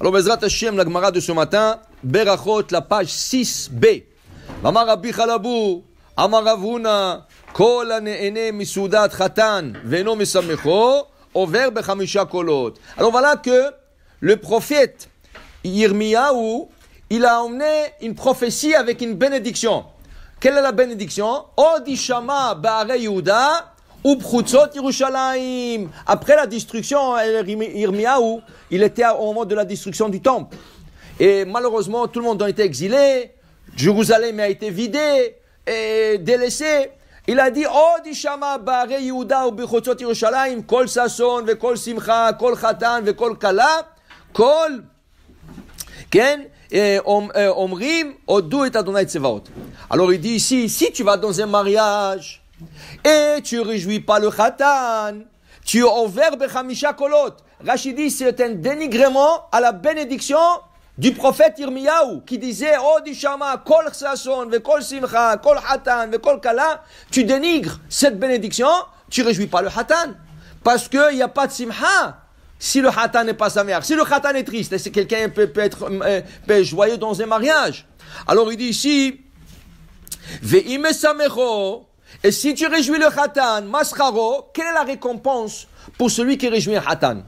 Alors, Bezrat Hashem, la Gemara de ce matin, Berachot, la page 6b. Amar Rabbi Amar Avuna, Kol Veno Over Bechamisha Kolot. Alors voilà que le prophète Yirmiyahu, il a emmené une prophétie avec une bénédiction. Quelle est la bénédiction Odishama Baare Yehuda, après la destruction, euh, Irmiaou, il était au moment de la destruction du temple. Et malheureusement, tout le monde a été exilé. Jérusalem a été vidée et délaissée. Il a dit, oh, dishama bare Yehuda Upchutzot Yerushalayim, kol sason, ve kol simcha, kol chatan, ve kol kala, kol, ken, euh, omrim, odu et adonai tsevaot. Alors il dit ici, si tu vas dans un mariage, et tu réjouis pas le khatan. Tu es verbe Khamisha kolot. Rachidi, c'est un dénigrement à la bénédiction du prophète Irmiyahu qui disait Oh shama kol ve kol simcha, kol hatan, ve kol kala. Tu dénigres cette bénédiction, tu réjouis pas le hatan. Parce qu'il n'y a pas de simcha si le hatan n'est pas sa mère. Si le hatan est triste, et si quelqu'un euh, peut, être joyeux dans un mariage. Alors il dit ici Ve'imesamecho. Et si tu réjouis le Khatan, Mascharo, quelle est la récompense pour celui qui réjouit le Khatan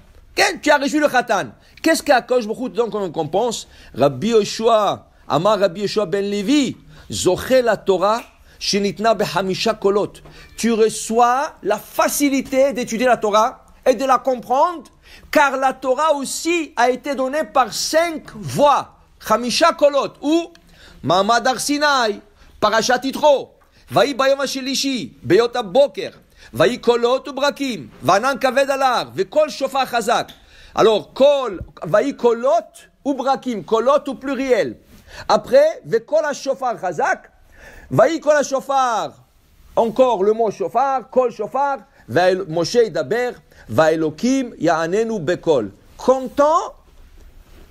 Tu as réjoui le Khatan. Qu'est-ce qu'Akosh beaucoup Donc, on comme récompense Rabbi Yeshua, Amar Rabbi Yeshua ben Levi, Zoché la Torah, Shinitna behamisha kolot. Tu reçois la facilité d'étudier la Torah et de la comprendre, car la Torah aussi a été donnée par cinq voix. Hamisha kolot, ou Mamad Sinai, Parashat ויהי ביום השלישי, בהיות הבוקר, ויהי קולות וברקים, וענן כבד על ההר, וקול שופר חזק. הלא קול, ויהי קולות וברקים, קולות ופלוריאל. אחרי, וקול השופר חזק, ויהי קול השופר, אונקור למו שופר, קול שופר, ומשה ידבר, והאלוקים יעננו בקול. קונטו,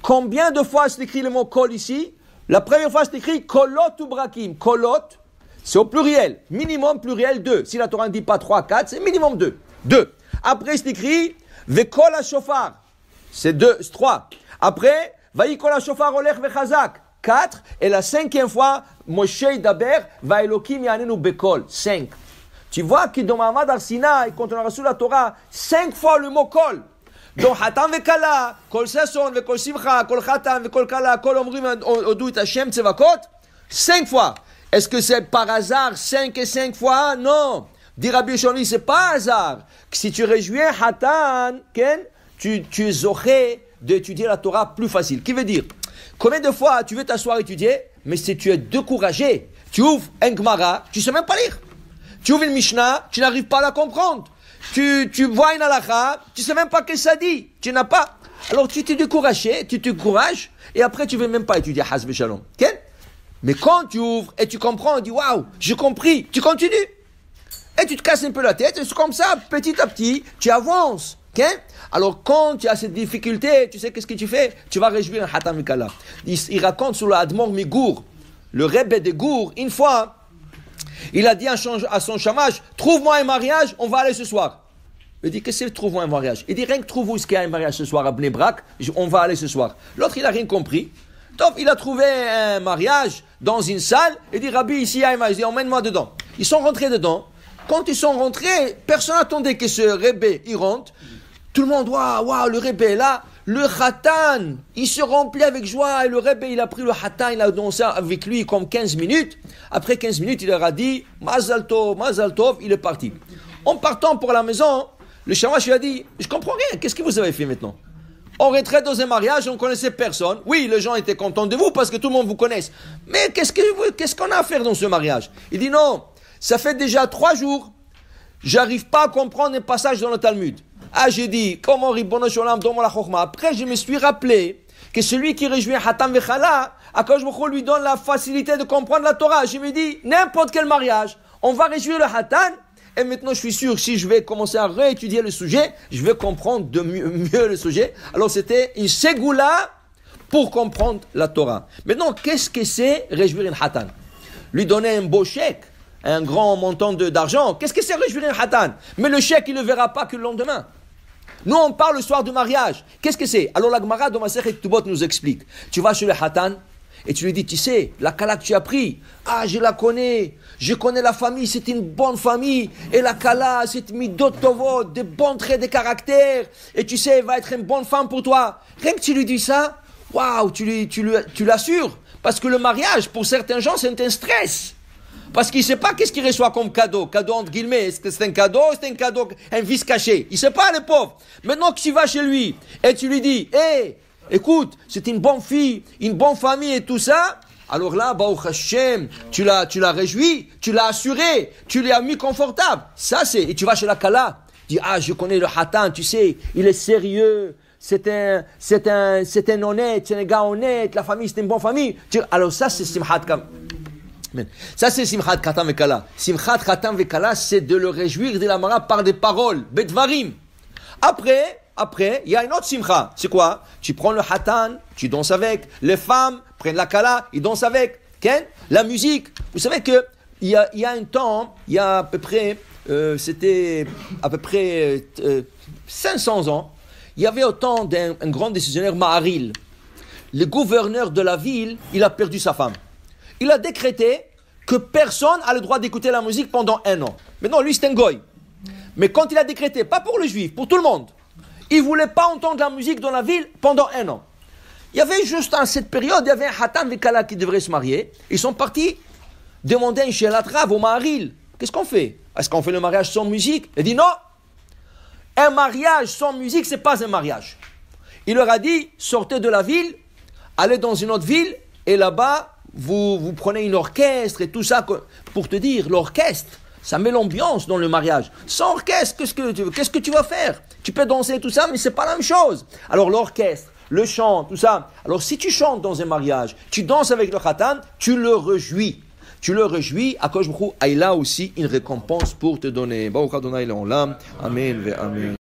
קומביין דו פואס לקחי למו קול אישי? לפרי פואס לקחי קולות וברקים, קולות C'est au pluriel. Minimum pluriel 2. Si la Torah ne dit pas 3, 4, c'est minimum 2. 2. Après, c'est écrit Vekol shofar. C'est 2, 3. Après, Vaikol shofar olech vechazak. 4. Et la cinquième fois, Moshe Daber, Vaelokim yanenu bekol. 5. Tu vois que dans Mahamad Arsina, et quand on a reçu la Torah, 5 fois le mot kol. Donc, Hatan vekala, kol sason, vekol simcha, kol khatan vekol kala, kol omrim, odou et Hashem, tzevakot. 5 fois. Est-ce que c'est par hasard 5 et 5 fois Non. Dira Rabbi c'est pas hasard. si tu réjouis Hatan, Ken, tu, tu d'étudier la Torah plus facile. Qui veut dire Combien de fois tu veux t'asseoir étudier, mais si tu es découragé, tu ouvres un Gemara, tu sais même pas lire. Tu ouvres le Mishnah, tu n'arrives pas à la comprendre. Tu, vois une halakha, tu sais même pas ce que ça dit. Tu n'as pas. Alors tu t'es découragé, tu te décourages, et après tu veux même pas étudier Hasbe Shalom. Ken mais quand tu ouvres et tu comprends, tu dis waouh, j'ai compris, tu continues. Et tu te casses un peu la tête, et c'est comme ça, petit à petit, tu avances. Alors quand tu as cette difficulté, tu sais qu'est-ce que tu fais Tu vas réjouir un Hatam il, raconte sur le Admor Migour, le Rebbe de Gour, une fois, il a dit à son, à trouve-moi un mariage, on va aller ce soir. Il dit, qu'est-ce que c'est trouve-moi un mariage Il dit, rien que trouve-vous ce qu'il y a un mariage ce soir à Bnebrak, on va aller ce soir. L'autre, il n'a rien compris il a trouvé un mariage dans une salle et dit Rabbi, ici, il dit emmène-moi dedans. Ils sont rentrés dedans. Quand ils sont rentrés, personne n'attendait que ce rébé y rentre. Tout le monde, waouh, waouh, le rébé est là. Le khatan, il se remplit avec joie. Et le rébé, il a pris le khatan, il a dansé avec lui comme 15 minutes. Après 15 minutes, il leur a dit Mazalto, tov il est parti. En partant pour la maison, le shamash lui a dit Je comprends rien, qu'est-ce que vous avez fait maintenant on retraite dans un mariage, on ne connaissait personne. Oui, les gens étaient contents de vous parce que tout le monde vous connaisse. Mais qu'est-ce qu'on a à faire dans ce mariage Il dit non, ça fait déjà trois jours, j'arrive pas à comprendre un passage dans le Talmud. Ah, j'ai dit, comment la Après, je me suis rappelé que celui qui réjouit Hatam Vechala, à lui donne la facilité de comprendre la Torah. Je me dis, n'importe quel mariage, on va réjouir le Hatan et maintenant, je suis sûr si je vais commencer à réétudier le sujet, je vais comprendre de mieux, mieux le sujet. Alors, c'était une ségoula pour comprendre la Torah. Maintenant, qu'est-ce que c'est réjouir une hatan Lui donner un beau chèque, un grand montant d'argent. Qu'est-ce que c'est réjouir une hatan Mais le chèque, il ne le verra pas que le lendemain. Nous, on parle le soir du mariage. Qu'est-ce que c'est Alors, la Gemara dans et Tubot nous explique. Tu vas chez le hatan, et tu lui dis, tu sais, la cala que tu as pris, ah, je la connais, je connais la famille, c'est une bonne famille, et la cala, c'est midotovo, de bons traits de caractère, et tu sais, elle va être une bonne femme pour toi. Rien que tu lui dis ça, waouh, tu, lui, tu, l'assures. Parce que le mariage, pour certains gens, c'est un stress. Parce qu'il ne sait pas qu'est-ce qu'il reçoit comme cadeau. Cadeau entre guillemets. Est-ce que c'est un cadeau C'est un cadeau, un vice caché. Il ne sait pas, le pauvre. Maintenant que tu vas chez lui et tu lui dis, hé, écoute, c'est une bonne fille, une bonne famille et tout ça, alors là, tu l'as, tu l'as réjoui, tu l'as assuré, tu l'as mis confortable. Ça c'est, et tu vas chez la Kala, tu dis, ah, je connais le Hatan, tu sais, il est sérieux, c'est un, c'est un, c'est un honnête, c'est un gars honnête, la famille, c'est une bonne famille. alors ça c'est Simhat Kam. Ça, c'est Simchat Khatam Vekala. Simchat Khatam Vekala, c'est de le réjouir de la mara par des paroles, Betvarim. Après, après, il y a une autre simcha. C'est quoi Tu prends le hatan, tu danses avec. Les femmes prennent la kala, ils dansent avec. Ken la musique. Vous savez que il y a, un temps, il y a à peu près, euh, c'était à peu près 500 euh, ans, il y avait au temps d'un grand décisionnaire Maharil. Le gouverneur de la ville, il a perdu sa femme. Il a décrété que personne a le droit d'écouter la musique pendant un an. Maintenant, lui, c'est un goy. Mais quand il a décrété, pas pour les juifs, pour tout le monde, ils ne voulaient pas entendre la musique dans la ville pendant un an. Il y avait juste en cette période, il y avait un de Kala qui devrait se marier. Ils sont partis demander un au Maril. Qu'est-ce qu'on fait Est-ce qu'on fait le mariage sans musique Il dit non. Un mariage sans musique, c'est pas un mariage. Il leur a dit sortez de la ville, allez dans une autre ville, et là-bas, vous, vous prenez une orchestre et tout ça. Pour te dire, l'orchestre, ça met l'ambiance dans le mariage. Sans orchestre, qu'est-ce que tu, que tu vas faire Tu peux danser tout ça, mais c'est pas la même chose. Alors l'orchestre, le chant, tout ça. Alors si tu chantes dans un mariage, tu danses avec le khatan, tu le rejouis. Tu le réjouis, à cause il a aussi une récompense pour te donner. Amen.